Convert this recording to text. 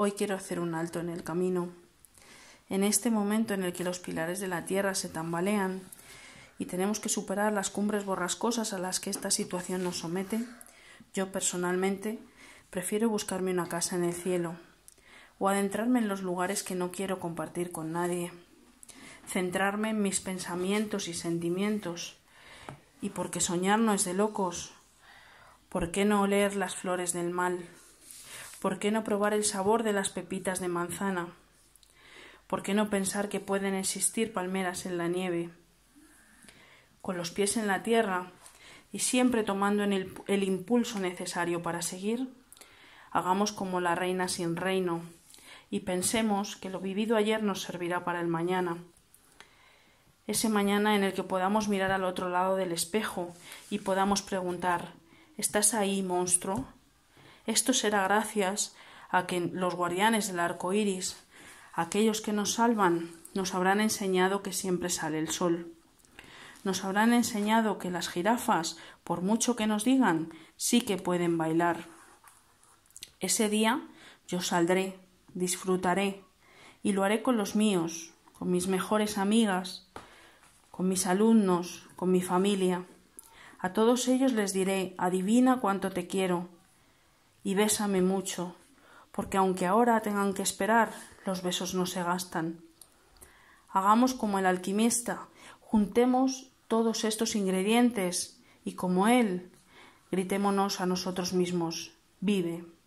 Hoy quiero hacer un alto en el camino. En este momento en el que los pilares de la Tierra se tambalean y tenemos que superar las cumbres borrascosas a las que esta situación nos somete, yo personalmente prefiero buscarme una casa en el cielo o adentrarme en los lugares que no quiero compartir con nadie, centrarme en mis pensamientos y sentimientos, y porque soñar no es de locos, ¿por qué no oler las flores del mal? ¿Por qué no probar el sabor de las pepitas de manzana? ¿Por qué no pensar que pueden existir palmeras en la nieve? Con los pies en la tierra y siempre tomando el impulso necesario para seguir, hagamos como la reina sin reino y pensemos que lo vivido ayer nos servirá para el mañana ese mañana en el que podamos mirar al otro lado del espejo y podamos preguntar ¿Estás ahí, monstruo? Esto será gracias a que los guardianes del arco iris, aquellos que nos salvan, nos habrán enseñado que siempre sale el sol. Nos habrán enseñado que las jirafas, por mucho que nos digan, sí que pueden bailar. Ese día yo saldré, disfrutaré, y lo haré con los míos, con mis mejores amigas, con mis alumnos, con mi familia. A todos ellos les diré, adivina cuánto te quiero, y bésame mucho, porque aunque ahora tengan que esperar, los besos no se gastan. Hagamos como el alquimista, juntemos todos estos ingredientes y como él, gritémonos a nosotros mismos, vive.